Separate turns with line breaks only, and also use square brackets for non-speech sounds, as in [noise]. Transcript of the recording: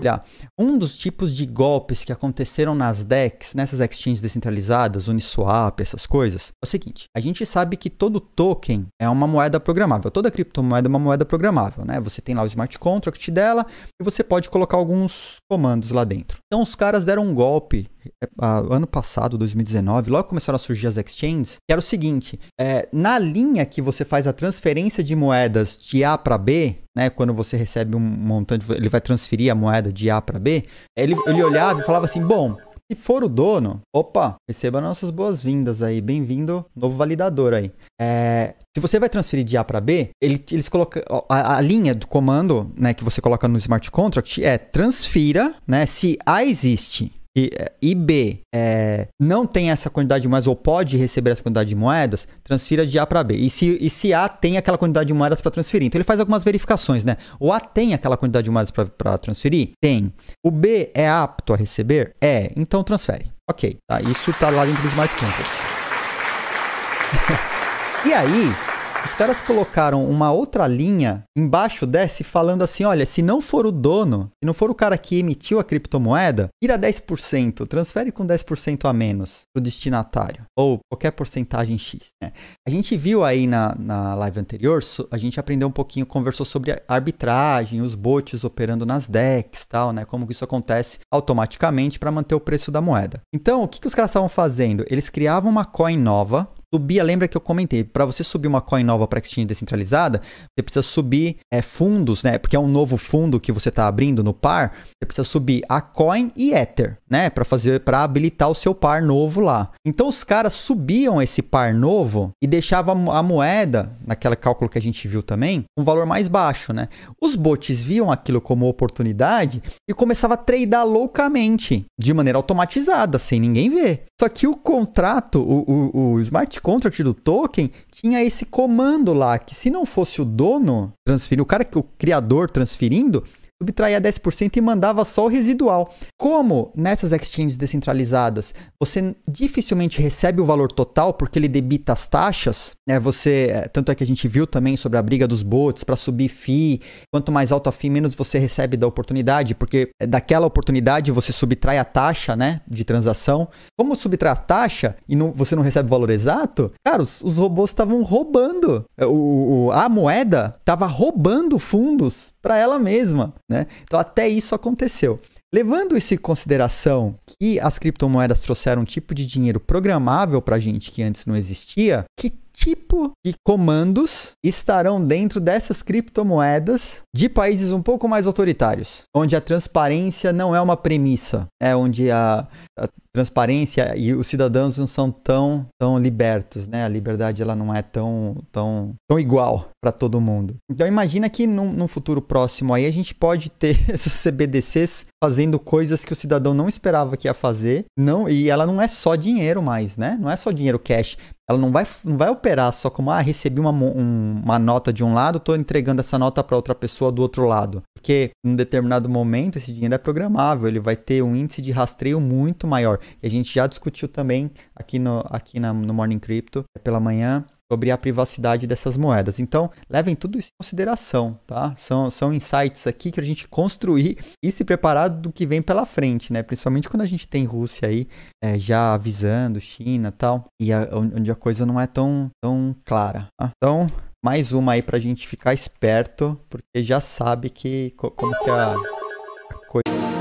olhar. Um dos tipos de golpes que aconteceram nas DEX, nessas exchanges descentralizadas, Uniswap, essas coisas, é o seguinte: a gente sabe que todo token é uma moeda programável. Toda criptomoeda é uma moeda programável, né? Você tem lá o smart contract dela e você pode colocar alguns comandos lá dentro. Então os caras deram um golpe é, ah, ano passado, 2019, logo começaram a surgir as exchanges, que era o seguinte: é, na linha que você faz a transferência de moedas de A para B, né, quando você recebe um montante, ele vai transferir a moeda de A para B, ele, ele olhava e falava assim: bom, se for o dono, opa, receba nossas boas-vindas aí, bem-vindo, novo validador aí. É, se você vai transferir de A para B, ele, eles colocam a, a, linha do comando, né, que você coloca no smart contract é transfira, né, se A existe e, é, e B é, não tem essa quantidade de moedas ou pode receber essa quantidade de moedas, transfira de A para B. E se, e se A tem aquela quantidade de moedas para transferir? Então ele faz algumas verificações, né? O A tem aquela quantidade de moedas para transferir? Tem. O B é apto a receber? É. Então transfere. Ok, tá? Isso está lá dentro do Smart Contract. [laughs] e aí, caras colocaram uma outra linha embaixo desse falando assim: olha, se não for o dono, se não for o cara que emitiu a criptomoeda, tira 10%, transfere com 10% a menos para o destinatário, ou qualquer porcentagem X. Né? A gente viu aí na, na live anterior, a gente aprendeu um pouquinho, conversou sobre arbitragem, os bots operando nas DEX tal, né? Como isso acontece automaticamente para manter o preço da moeda. Então, o que, que os caras estavam fazendo? Eles criavam uma coin nova subia, lembra que eu comentei, para você subir uma coin nova para exchange descentralizada, você precisa subir é, fundos, né? Porque é um novo fundo que você está abrindo no par, você precisa subir a coin e Ether, né? Para fazer, para habilitar o seu par novo lá. Então os caras subiam esse par novo e deixavam a moeda, naquele cálculo que a gente viu também, um valor mais baixo, né? Os bots viam aquilo como oportunidade e começava a tradear loucamente, de maneira automatizada, sem ninguém ver. Só que o contrato, o, o, o, smart contract do token, tinha esse comando lá, que se não fosse o dono transferindo, o cara que o criador transferindo, subtraía 10% e mandava só o residual. Como nessas exchanges descentralizadas você dificilmente recebe o valor total porque ele debita as taxas, né? Você eh, tanto é que a gente viu também sobre a briga dos bots para subir fee, quanto mais alto a fee, menos você recebe da oportunidade, porque eh, daquela oportunidade você subtrai a taxa, né, de transação. Como subtrai a taxa e não, você não recebe o valor exato? Cara, os, os robôs estavam roubando eh, o, o, a moeda, estava roubando fundos para ela mesma, né? Então até isso aconteceu. Levando isso em consideração que as criptomoedas trouxeram um tipo de dinheiro programável para a gente que antes não existia, que tipo de comandos estarão dentro dessas criptomoedas de países um pouco mais autoritários, onde a transparência não é uma premissa, é onde a, a transparência e os cidadãos não são tão, tão libertos, né? A liberdade ela não é tão, tão, tão igual para todo mundo. Então imagina que num, num, futuro próximo aí a gente pode ter [laughs] essas CBDCs fazendo coisas que o cidadão não esperava que ia fazer, não e ela não é só dinheiro mais, né? Não é só dinheiro cash, ela não vai, não vai operar só como, ah, recebi uma, um, uma nota de um lado, estou entregando essa nota para outra pessoa do outro lado. Porque em um determinado momento esse dinheiro é programável, ele vai ter um índice de rastreio muito maior. E a gente já discutiu também aqui no, aqui na, no Morning Crypto, é pela manhã, sobre a privacidade dessas moedas. Então, levem tudo isso em consideração, tá? São, são insights aqui que a gente construir e se preparar do que vem pela frente, né? Principalmente quando a gente tem Rússia aí é, já avisando, China tal, e a, onde a coisa não é tão, tão clara. Tá? Então, mais uma aí pra gente ficar esperto, porque já sabe que como que a, a coisa...